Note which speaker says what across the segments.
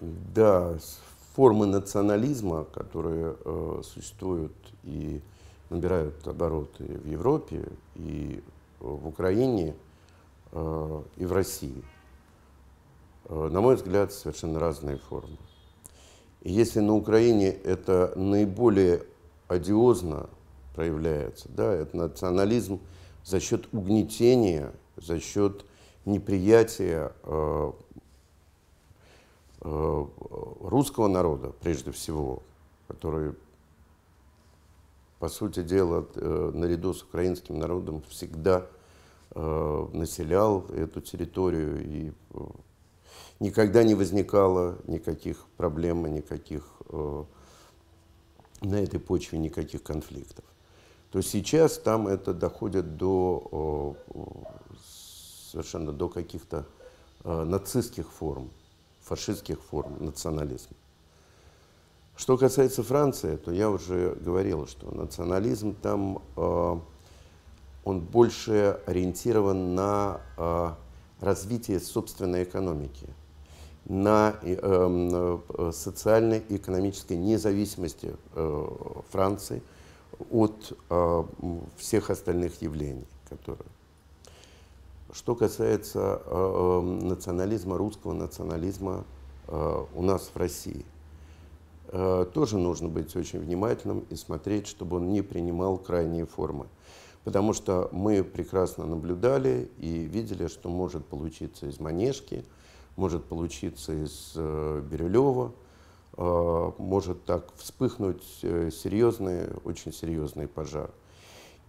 Speaker 1: Да, формы национализма, которые э, существуют и набирают обороты в Европе, и э, в Украине, э, и в России, на мой взгляд, совершенно разные формы. И если на Украине это наиболее одиозно проявляется, да, это национализм за счет угнетения, за счет неприятия э, Э, русского народа, прежде всего, который, по сути дела, э, наряду с украинским народом всегда э, населял эту территорию и никогда не возникало никаких проблем, никаких на этой почве никаких конфликтов. То сейчас там это доходит до совершенно до каких-то нацистских форм фашистских форм национализма. Что касается Франции, то я уже говорил, что национализм там, э, он больше ориентирован на э, развитие собственной экономики, на э, эм, э, социальной и экономической независимости э, Франции от э, всех остальных явлений, которые что касается э, э, национализма, русского национализма э, у нас в России, э, тоже нужно быть очень внимательным и смотреть, чтобы он не принимал крайние формы. Потому что мы прекрасно наблюдали и видели, что может получиться из Манежки, может получиться из э, Бирюлева, э, может так вспыхнуть э, серьезный, очень серьезный пожар.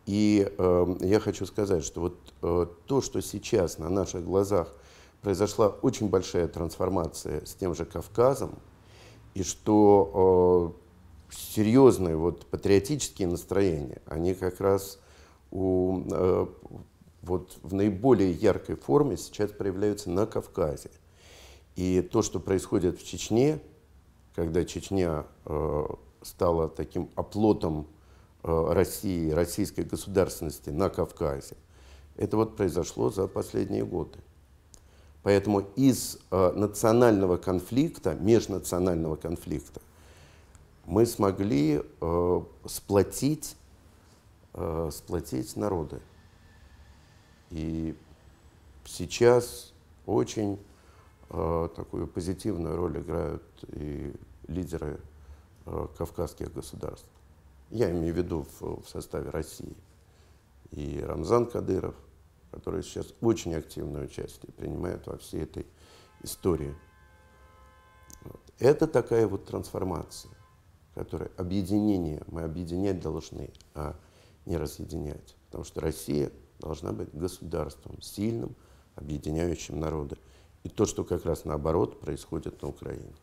Speaker 1: И э, я хочу сказать, что вот э, то, что сейчас на наших глазах произошла очень большая трансформация с тем же Кавказом, и что э, серьезные вот патриотические настроения, они как раз у, э, вот в наиболее яркой форме сейчас проявляются на Кавказе. И то, что происходит в Чечне, когда Чечня э, стала таким оплотом Э, России, российской государственности на Кавказе, это вот произошло за последние годы. Поэтому из э, национального конфликта, межнационального конфликта, мы смогли э, сплотить, э, сплотить народы. И сейчас очень э, такую позитивную роль играют и лидеры э, кавказских государств я имею в виду в, в составе России, и Рамзан Кадыров, который сейчас очень активное участие принимает во всей этой истории. Вот. Это такая вот трансформация, которая объединение, мы объединять должны, а не разъединять. Потому что Россия должна быть государством, сильным, объединяющим народы. И то, что как раз наоборот происходит на Украине.